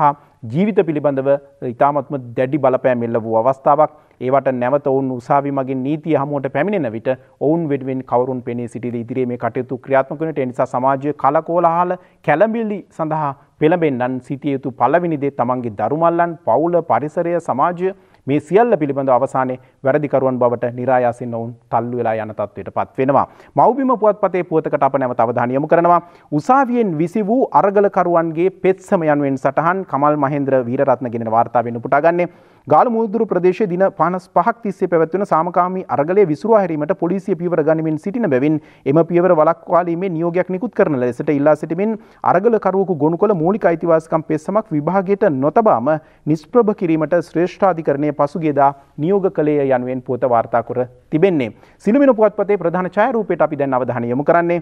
ජීවිත පිළිබඳව ඉතාමත්ම දැඩි බලපෑම් එල්ල වූ අවස්ථාවක් ඒවට නැවත ඔවුන් උසාවි මගේ නීතිය හමුවට පැමිණෙන විට ඔවුන් වෙනුවෙන් කවරුන් පෙනී සිටිද ඉදිරියේ මේ කටයුතු ක්‍රියාත්මක වෙනට ඒ නිසා සමාජයේ කලකෝලහල කැළඹිලි සඳහා පෙළඹෙන්නන් සිටිය යුතු පළවෙනි දේ තමන්ගේ දරුමල්ලන් පවුල පරිසරය සමාජය මේ සියල්ල පිළිබඳ අවසානයේ වැරදිකරුවන් බවට નિરાයාසින් ඔවුන් තල්ලු වෙලා යන තත්ත්වයට පත් වෙනවා. මව්බිම පුවත්පතේ පුවතකට අප නැවත අවධානය යොමු කරනවා. උසාවියෙන් විසි වූ අරගලකරුවන්ගේ පෙත්සම යනුවෙන් සටහන් කමල් මහේන්ද්‍ර වීරරත්න ගෙනෙන වාර්තාවෙන් උපුටාගන්නේ ගාල මුදුර ප්‍රදේශ දින පනස් පහක් තිස්සේ පැවැත්වෙන සාමකාමී අරගලය විසුරුවා හැරීමට පොලිසිය පියවර ගනිමින් සිටින බැවින් එම පියවර වළක්වාලීමේ නියෝගයක් නිකුත් කරන ලෙසට ඉල්ලා සිටිමින් අරගලකරුවකු ගොනු කළ මූලික අයිතිවාසිකම් පෙස්සමක් විභාගයට නොතබාම නිෂ්ප්‍රභ කිරීමට ශ්‍රේෂ්ඨාධිකරණය පසුගේදා නියෝග කළේ යනුවෙන් පොත වාර්තා කර තිබෙන්නේ. සිළුමිණ පුවත්පතේ ප්‍රධාන ඡායාරූපයට අපි දැන් අවධානය යොමු කරන්නේ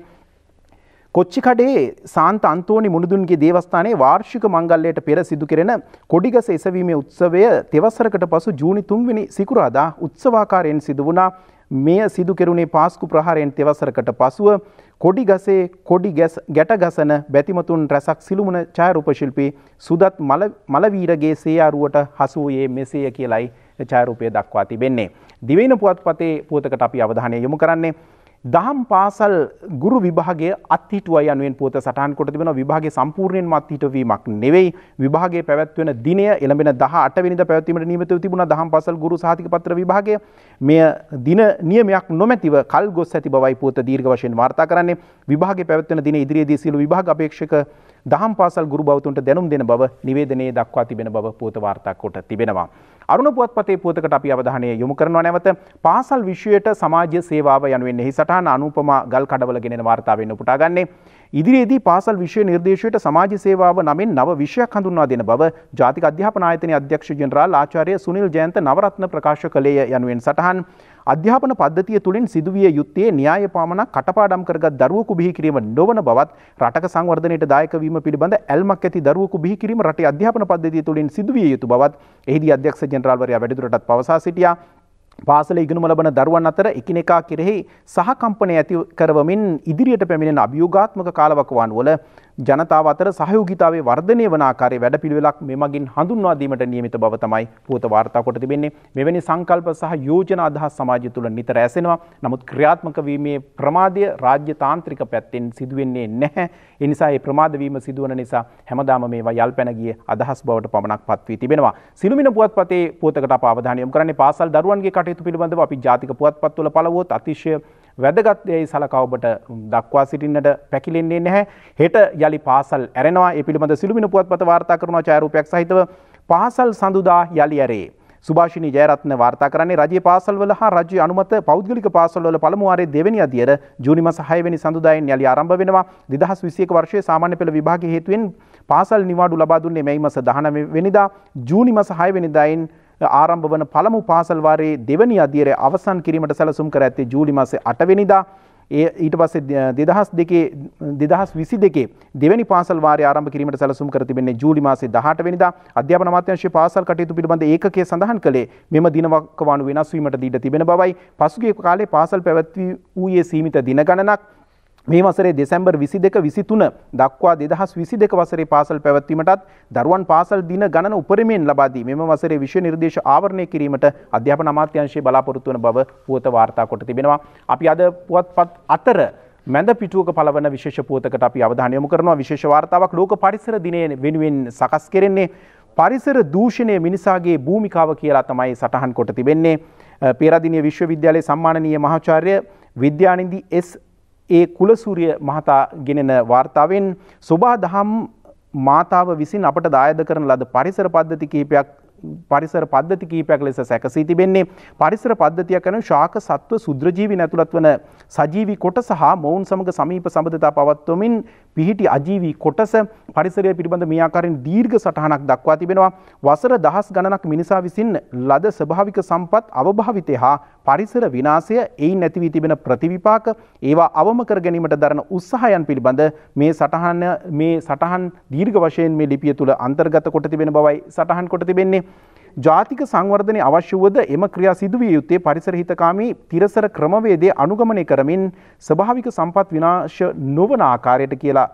කොච්චිකඩේ සාන්ත අන්තෝනි මුණුදුන්ගේ දේවස්ථානයේ වාර්ෂික මංගල්ලයට පෙර සිදු කෙරෙන කොඩිගස එසවීමේ උත්සවය තෙවසරකට පසු ජූනි තුන්වෙනි සිකුරාදා උත්සවාකාරයෙන් සිදු වුණා මෙය සිදු කෙරුණේ පාස්කු ප්‍රහාරයෙන් තෙවසරකට පසුව කොඩිගසේ කොඩි ගැට ගසන බැතිමතුන් රැසක් සිළුමුණ ඡායරූපශිල්පී සුදත් මලවීරගේ සේයාරුවට හසු වූයේ මෙසේය කියලයි ඡායරූපය දක්වා තිබෙන්නේ. දිවයින පුවත්පතේ පුවතකට අපි අවධානය යොමු කරන්නේ දහම් පාසල් ගුරු විභාගේ අත්හිටුව යනුවෙන් පෝත සටහන් කොට තිබෙන විභාගේ සම්පූර්ණයෙන් අත්හිටවීමක් නෙවෙයි විභාගේ පැවැත්වෙන දිනය එළඹෙන 18 වෙනිදා පැවැත්වීමට නියමිතව තිබුණා දහම් පාසල් ගුරු සහතික පත්‍ර විභාගය මෙය දින නියමයක් නොමැතිව කල් ගොස් ඇති බවයි පෝත දීර්ඝ වශයෙන් වාර්තා කරන්නේ විභාගේ පැවැත්වෙන දින ඉදිරියේදී සියලු විභාග අපේක්ෂක දහම් පාසල් ගුරු බවතුන්ට දැනුම් දෙන බව නිවේදනයේ දක්වා තිබෙන බව පෝත වාර්තා කොට තිබෙනවා අරුණ පුවත්පතේ පුවතකට අපි අවධානය යොමු කරනවා නැවත පාසල් විශ්වයට සමාජ සේවාව යනුවෙන් එහි සටහන අනූපමා ගල් කඩවල ගෙනෙන වාර්තාවෙන් උපුටා ගන්නේ. ඉදිරියේදී පාසල් විශ්ව නිර්දේශයට සමාජ සේවාව නමින් නව විෂයක් හඳුන්වා දෙන බව ජාතික අධ්‍යාපන ආයතනයේ අධ්‍යක්ෂ ජෙනරාල් ආචාර්ය සුනිල් ජයන්ත නවරත්න ප්‍රකාශ කළේය යනුවෙන් සටහන් අධ්‍යාපන පද්ධතිය තුළින් සිදුවිය යුත්තේ න්‍යාය පාමණක් කටපාඩම් කරගත් දරුවකු බිහිකිරීම නොවන බවත් රටක සංවර්ධනයට දායකවීම පිළිබඳ ඇල්මක් ඇති දරුවකු බිහිකිරීම රටේ අධ්‍යාපන පද්ධතිය තුළින් සිදුවිය යුතු බවත් එහිදී අධ්‍යක්ෂ ජනරාල්වරයා වැඩිදුරටත් පවසා සිටියා පාසල ඉගෙනුම ලබන දරුවන් අතර එකිනෙකා කෙරෙහි සහකම්පනය ඇති කරවමින් ඉදිරියට පැමිණෙන අභියෝගාත්මක කාලවකවානුවල ජනතාව අතර සහයෝගිතාවේ වර්ධනය වන ආකාරයේ වැඩපිළිවෙලක් මෙමගින් හඳුන්වා දීමට නියමිත බව තමයි පුවත වාර්තා කොට තිබෙන්නේ. මෙවැනි සංකල්ප සහ යෝජනා අදහස් සමාජය තුළ නිතර ඇසෙනවා. නමුත් ක්‍රියාත්මක වීමේ ප්‍රමාදය රාජ්‍ය තාන්ත්‍රික පැත්තෙන් සිදුවෙන්නේ නැහැ. ඒ නිසා මේ ප්‍රමාද වීම සිදුවන නිසා හැමදාම මේවා යල්පැන ගිය අදහස් බවට පමණක් පත්වී තිබෙනවා. සිළුමිණ පුවත්පතේ පුවතකට අප අවධානය යොමු කරන්නේ පාසල් දරුවන්ගේ කටයුතු පිළිබඳව අපි ජාතික පුවත්පත්වල පළවුවොත් අතිශය වැදගත්යයි සලකා ඔබට දක්වා සිටින්නට පැකිලෙන්නේ නැහැ. හෙට යලි පාසල් ඇරෙනවා. ඒ පිළිබඳ සිළුමිණ පුවත්පත වාර්තා කරනවා ඡායාරූපයක් සහිතව පාසල් සඳුදා යලි ඇරේ. සුභාෂිනී ජයරත්න වාර්තා කරන්නේ රජයේ පාසල්වල හා රජයේ අනුමත පෞද්ගලික පාසල්වල පළමු වාරයේ දෙවැනි අදියර ජූනි මාස 6 වෙනි සඳුදායෙන් යලි ආරම්භ වෙනවා. 2021 වර්ෂයේ සාමාන්‍ය පෙළ විභාගයේ හේතුවෙන් පාසල් නිවාඩු ලබා දුන්නේ මැයි මාස 19 වෙනිදා ජූනි මාස 6 වෙනිදායින් ආරම්භ වන පළමු පාසල් වාරයේ දෙවැනි අදියරේ අවසන් කිරීමට සැලසුම් කර ඇත්තේ ජූලි මාසේ 8 වෙනිදා. ඒ ඊට පස්සේ දෙදහස් දෙකේ දෙදහස් විසි දෙකේ දෙවැනි පාසල් වාරය ආරම්භ කිරීමට සැලසුම් කර තිබෙන්නේ ජූලි මාසේ 18 වෙනිදා අධ්‍යාපන අමාත්‍යාංශයේ පාසල් කටයුතු පිළිබඳ ඒකකයේ සඳහන් කළේ මෙම දිනවකවානු වෙනස් වීමට දීඩ තිබෙන බවයි පසුගිය කාලේ පාසල් පැවැත්වී වූයේ සීමිත දින ගණනක් මේ වසරේ දෙසැම්බර් විසි දෙක විසිතුන දක්වා දෙදහස් විසි දෙක වසරේ පාසල් පැවැත්වීමටත් දරුවන් පාසල් දින ගණන උපරමෙන් ලබාදී මෙම වසරේ විශ්ව නිර්දේශ ආවරණය කිරීමට අධ්‍යාපන අමාත්‍යංශයේ බලාපොරොත්තු වන බව පුවත වාර්තා කොට තිබෙනවා. අපි අද පුවත්පත් අතර මැද පිටුවක පලවන විශේෂ පුවතකට අපි අවධානය යොමු කරනවා. විශේෂ වාර්තාවක් ලෝක පරිසර දිනය වෙනුවෙන් සකස් කෙරෙන්නේ පරිසර දූෂණය මිනිසාගේ භූමිකාව කියලා තමයි සටහන් කොට තිබෙන්නේ. පේරාදිනිය විශ්වවිද්‍යාලයේ සම්මානීය මහාචාර්ය විද්‍යානිදි එස් ඒ කුලසූරිය මහතා ගෙනෙන වාර්තාවෙන් සුභා දහම් මාතාව විසින් අපට දායද කරන ලද පරිසර පද්ධති කීපයක් පරිසර පද්ධති කීපයක් ලෙස සැකසී තිබෙන්නේ පරිසර පද්ධතියක් කරන ශාක සත්ව සුද්‍රජීවි නැතුළත් වන සජීවි කොටස හා මොවුන් සමඟ සමීප සබඳතා පවත්වමින් පිහිටි අජීවී කොටස පරිසරය පිළිබඳ මියාකාරෙන් දීර්ඝ සටහනක් දක්වා තිබෙනවා වසර දහස් ගණනක් මිනිසා විසින් ලද ස්වභාවික සම්පත් අවභාවිතය හා පරිසර විනාශය එයින් නැතිවී තිබෙන ප්‍රතිවිපාක ඒවා අවම කර ගැනීමට දරන උත්සාහයන් පිළිබඳ මේ සටහන මේ සටහන් දීර්ඝ වශයෙන් මේ ලිපිය තුළ අන්තර්ගත කොට තිබෙන බවයි සටහන් කොට තිබෙන්නේ ජාතික සංවර්ධනය අවශ්‍ය වුවද එම ක්‍රියා සිදුවිය යුත්තේ පරිසරහිතකාමී තිරසර ක්‍රමවේදය අනුගමනය කරමින් ස්භාවික සම්පත් විනාශ නොවන ආකාරයට කියලා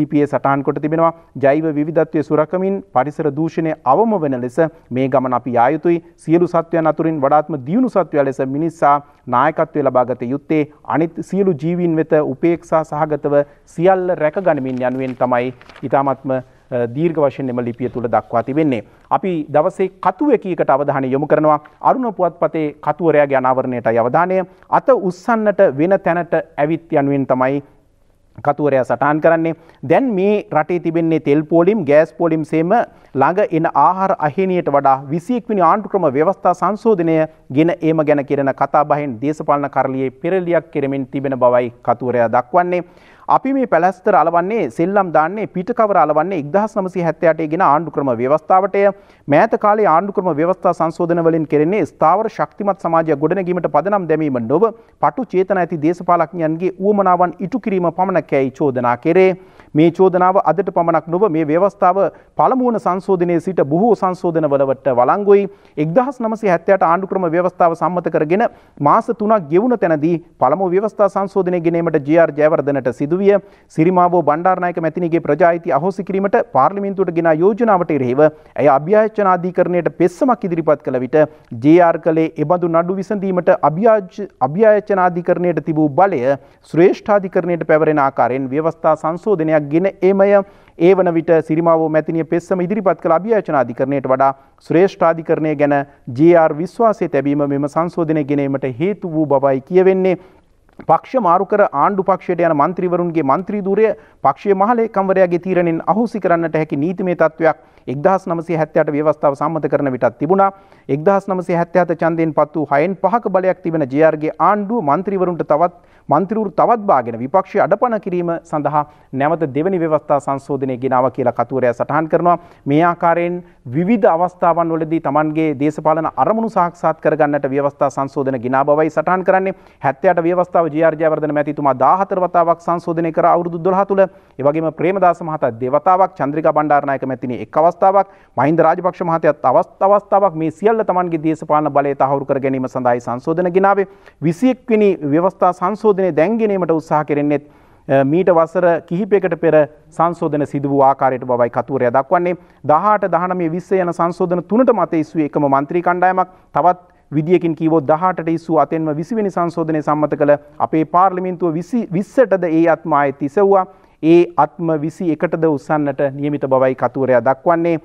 ලිපියේ සටහන් කොට තිබෙනවා ජෛව විධත්වය සුරකමින් පරිසර දූෂණය අවම වන ලෙස මේ ගමන අපි යායුතුයි සියලු සත්වයන් අතුරින් වඩාත්ම දියුණු සත්වය ලෙස මිනිස්සා නායකත්වය ලබාගත යුත්තේ අනිත් සියලු ජීවීන් වෙත උපේක්ෂා සහගතව සියල්ල රැක ගනිමින් යනුවෙන් තමයි ඉතාමත්ම දීර්ඝ වශයෙන් එම ලිපිය තුළ දක්වා තිබෙන්නේ. අපි දවසේ කතුව එකීකට අවධානය යොමු කරනවා අරුණ පුවත්පතේ කතුවරයාගේ අනාවරණයට අවධානය අත උස්සන්නට වෙන තැනට ඇවිත් යනුවෙන් තමයි කතුවරය සටහන් කරන්නේ දැන් මේ රටේ තිබෙන්නේ තෙල් පෝලිම් ගෑස් පෝලිම් සේම ළඟ එන ආහාර අහිනියට වඩා විසියෙක්විනි ආණ්ඩුක්‍රම ව්‍යවස්ථා සංශෝධනය ගෙන ඒම ගැන කිරෙන කතාබහෙන් දේශපාලන කරලියේ පෙරලියක් කෙරෙමින් තිබෙන බවයි කතුවරයා දක්වන්නේ. අපි මේ පැලැස්තර අලවන්නේ සෙල්ලම් දාන්නේ පිටකවර අලවන්නේ 1978 ගෙන ආණ්ඩු ක්‍රම ව්‍යවස්ථාවටය මෑත කාලේ ආණ්ඩු ක්‍රම ව්‍යවස්ථා සංශෝධන වලින් කෙරෙන්නේ ස්ථාවර ශක්තිමත් සමාජයක් ගොඩනැගීමට පදනම් දැමීම නොව පටු චේතන ඇති දේශපාලඥයන්ගේ ඌමනාවන් ඉටු කිරීම පමණකයි චෝදනා කෙරේ මේ චෝදනාව අදට පමණක් නොව මේ ව්‍යවස්ථාව පළමුුවන සංශෝධනය සිට බොහෝ සංශෝධනවලවට වලංගොයි එක්දහස් නමසි හැත්තයට ආණ්ඩුක්‍රම ව්‍යවස්ථාව සම්මත කරගෙන මාස තුනක් ගෙවුණ තැනදී පළමු ව්‍යවස්ථා සංශෝධනය ගෙනීමට ජර් ජයවර්ධනට සිදුවිය සිරිමාවෝ බණ්ඩාරනායක මැතිනිගේ ප්‍රජායිති අහෝසි කිරීමට පාර්ලිමින්තුවට ගෙන යෝජනාවට එරෙහිව ඇය අභ්‍යාචනාධීකරණයට පෙස්සමක් ඉදිරිපත් කළ විට ජR කළේ එබඳු නඩු විසඳීමට අභ්‍යාචනාධිකරණයට තිබූ බලය ශ්‍රේෂ්ඨාධිකරණයට පැවරෙන ආකාරයෙන් ව්‍යවස්ථා සංශෝධනයක් තීරණයක් ගෙන එමය ඒ වන විට සිරිමාවෝ මැතිනිය පෙස්සම ඉදිරිපත් කළ අභ්‍යාචනාධිකරණයට වඩා ශ්‍රේෂ්ඨාධිකරණය ගැන ජR විශ්වාසය තැබීම මෙම සංශෝධනය ගෙනීමට හේතු වූ බවයි කියවෙන්නේ පක්ෂ මාරුකර ආණ්ඩු පක්ෂයට යන මන්ත්‍රීවරුන්ගේ මන්ත්‍රීදූරය පක්ෂය මහලේකම්වරයාගේ තීරණෙන් අහුසි කරන්නට හැකි නීතිමේ තත්ත්වයක් එක්දහස් නමසේ හැත්තයට ව්‍යවස්ථාව සම්මත කරන විටත් තිබුණා එක්දහස් නමසේ හැත්තහත චන්දයෙන් පත් වූ හයෙන් පහක බලයක් තිබෙන ජයාර්ගේ ආණ්ඩුව මන්ත්‍රීවරුන්ට තවත් මන්තිරවරු තවත් බාගෙන විපක්ෂය අඩපණ කිරීම සඳහා නැවත දෙවනි ව්‍යවස්ථා සංශෝධනය ගෙනාව කියලා කතුවරය සටහන් කරනවා මේ ආකාරයෙන් විවිධ අවස්ථාවන් වලදී තමන්ගේ දේශපාලන අරමුණු සාක්ෂාත් කරගන්නට ව්‍යවස්ථා සංශෝධන ගෙනා බවයි සටහන් කරන්නේ 78 ව්‍යවස්ථාව ජී.ආර්. ජයවර්ධන මැතිතුමා 14 වතාවක් සංශෝධනය කර අවුරුදු 12 තුළ ඒ වගේම ප්‍රේමදාස මහතා දෙවතාවක් චන්ද්‍රිකා බණ්ඩාරනායක මැතිනි එක් අවස්ථාවක් මහින්ද රාජපක්ෂ මහතයත් අවස්ථ අවස්ථාවක් මේ සියල්ල තමන්ගේ දේශපාලන බලය තහවුරු කර ගැනීම සඳහායි සංශෝධන ගෙනාවේ 21 වෙනි ව්‍යවස්ථා සංශෝධන සංශෝධනය දැන්ගෙනීමට උත්සාහ කෙරෙන්නේත් මීට වසර කිහිපයකට පෙර සංශෝධන සිදු වූ ආකාරයට බවයි කතුවරය දක්වන්නේ 18 19 20 යන සංශෝධන තුනට මත ඉස්සුවේ එකම മന്ത്രി කණ්ඩායමක් තවත් විදියකින් කිවොත් 18ට ඉස්සු අතෙන්ම 20 වෙනි සංශෝධනය සම්මත කළ අපේ පාර්ලිමේන්තුව 20ටද ඒ අත්ම ආයෙත් ඉසව්වා ඒ අත්ම 21ටද උස්සන්නට නියමිත බවයි කතුවරය දක්වන්නේ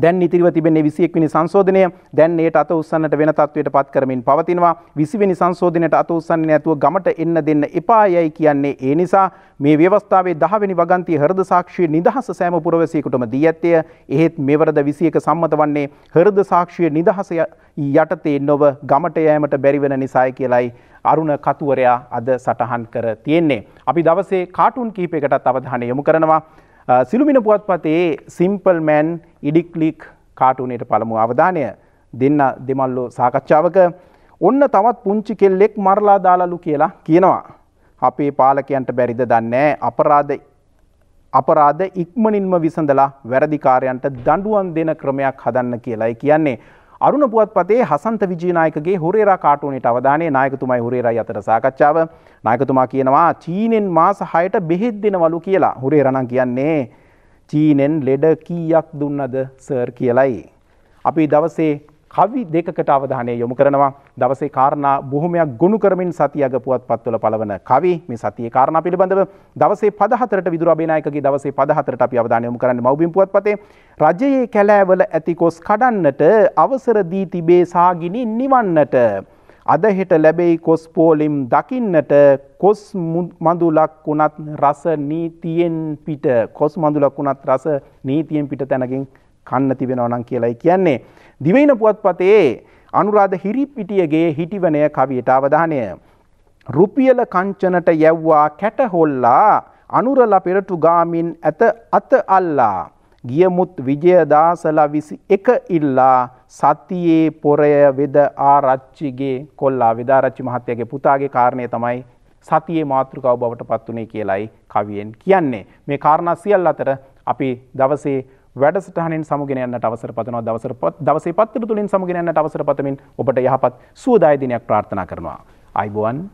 දැන් ඉතිරිව තිබෙන්නේ 21 වෙනි සංශෝධනය දැන් ඒට අත උස්සන්නට වෙන තත්වයට පත් කරමින් පවතිනවා 20 වෙනි සංශෝධනයට අත උස්සන්නේ නැතුව ගමට එන්න දෙන්න එපා යයි කියන්නේ ඒ නිසා මේ ව්‍යවස්ථාවේ 10 වෙනි වගන්තිය හෘද සාක්ෂිය නිදහස සෑම පුරවැසියෙකුටම දී ඇත්තේ එහෙත් මෙවරද 21 සම්මත වන්නේ හෘද සාක්ෂිය නිදහස යටතේ නොව ගමට යෑමට බැරි වෙන නිසායි කියලයි අරුණ කතුවරයා අද සටහන් කර තියෙන්නේ අපි දවසේ කාටුන් කීපයකටත් අවධානය යොමු කරනවා සිළුමින පුවත්පතේ සිම්පල් මෑන් ඉඩික්ලික් කාටුනයට පළමු අවධානය දෙන්න දෙමල්ලෝ සාකච්ඡාවක ඔන්න තවත් පුංචි කෙල්ලෙක් මරලා දාලලු කියලා කියනවා. අපේ පාලකයන්ට බැරිද දන්නේ අපරාධ අපරාධ ඉක්මනින්ම විසඳලා වැරදිකාරයන්ට දඩුවන් දෙන ක්‍රමයක් හදන්න කියලයි කියන්නේ. අරුණ පුවත්පතේ හසන්ත විජයනායකගේ හොරේරා කාටුවනට අවධානය නායකතුමයි හොරේරයි අතර සාකච්ඡාව නායකතුමා කියනවා චීනෙන් මාස හයට බෙහෙත් දෙනවලු කියලා හොරේරණන් කියන්නේ චීනෙන් ලෙඩ කීයක් දුන්නද සර් කියලයි. අපි දවසේ කවි දෙකකට අවධානය යොමු කරනවා දවසේ කාරණා බොහොමයක් ගොුණු කරමින් සතියග පුවත්පත්වල පලවන කවි මේ සතිය කාරණ පිළිබඳව දවසේ පදහතරට විදුරබේනායකගේ දවසේ පදහතරට අපි අවධානයොමු කරන්න මවබින් පුවත්පතේ රජයේ කැලෑවල ඇති කොස් කඩන්නට අවසරදී තිබේ සාගිනි නිවන්නට. අදහෙට ලැබෙයි කොස් පෝලිම් දකින්නට කොස් මඳුලක් වුණත් රස නීතියෙන් පිට කොස් මඳුලක් වුණත් රස නීතියෙන් පිට තැනකින් කන්න තිබෙනවනම් කියලයි කියන්නේ. දිවයින පුවත්පතයේ අනුරාධ හිරිපිටියගේ හිටිවනය කවියට අවධානය. රුපියල කංචනට යැව්වා කැටහොල්ලා අනුරල පෙරටු ගාමින් ඇත අත අල්ලා. ගියමුත් විජයදාසලා විසි එක ඉල්ලා සතියේ පොරය වෙද ආරච්චිගේ කොල්ලා විදාරච්චි මහත්තයගේ පුතාගේ කාරණය තමයි සතියේ මාතෘකව බවට පත් වනේ කියලයි කවියෙන් කියන්නේ. මේ කාරණ සියල් අතර අපි දවසේ වැඩසටහනින් සමුගෙන යන්නට අවසර පතනවා දවසර දවසේ පත්තර තුලින් සමුගෙන යන්නට අවසර පතමින් ඔබට යහපත් සුවදායි දිනයක් ප්‍රාර්ථනා කරනවා. අයිබෝන්